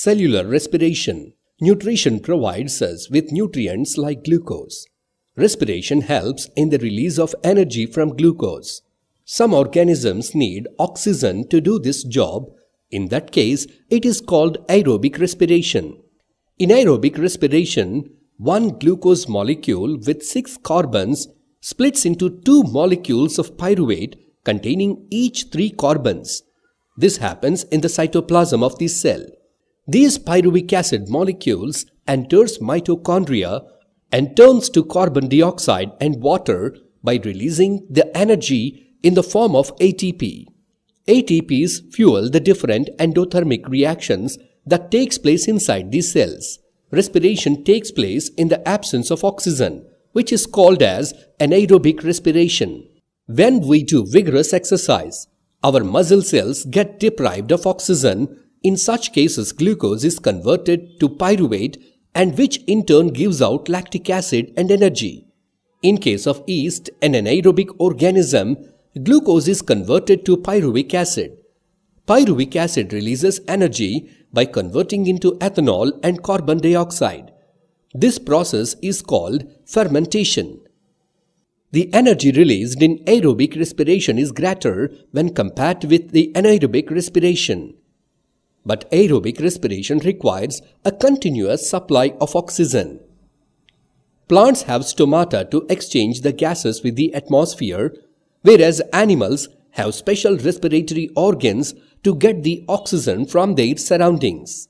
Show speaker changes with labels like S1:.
S1: Cellular respiration. Nutrition provides us with nutrients like glucose. Respiration helps in the release of energy from glucose. Some organisms need oxygen to do this job. In that case, it is called aerobic respiration. In aerobic respiration, one glucose molecule with six carbons splits into two molecules of pyruvate containing each three carbons. This happens in the cytoplasm of the cell. These pyruvic acid molecules enters mitochondria and turns to carbon dioxide and water by releasing the energy in the form of ATP. ATPs fuel the different endothermic reactions that takes place inside these cells. Respiration takes place in the absence of oxygen, which is called as anaerobic respiration. When we do vigorous exercise, our muscle cells get deprived of oxygen in such cases, glucose is converted to pyruvate and which in turn gives out lactic acid and energy. In case of yeast, an anaerobic organism, glucose is converted to pyruvic acid. Pyruvic acid releases energy by converting into ethanol and carbon dioxide. This process is called fermentation. The energy released in aerobic respiration is greater when compared with the anaerobic respiration but aerobic respiration requires a continuous supply of oxygen. Plants have stomata to exchange the gases with the atmosphere, whereas animals have special respiratory organs to get the oxygen from their surroundings.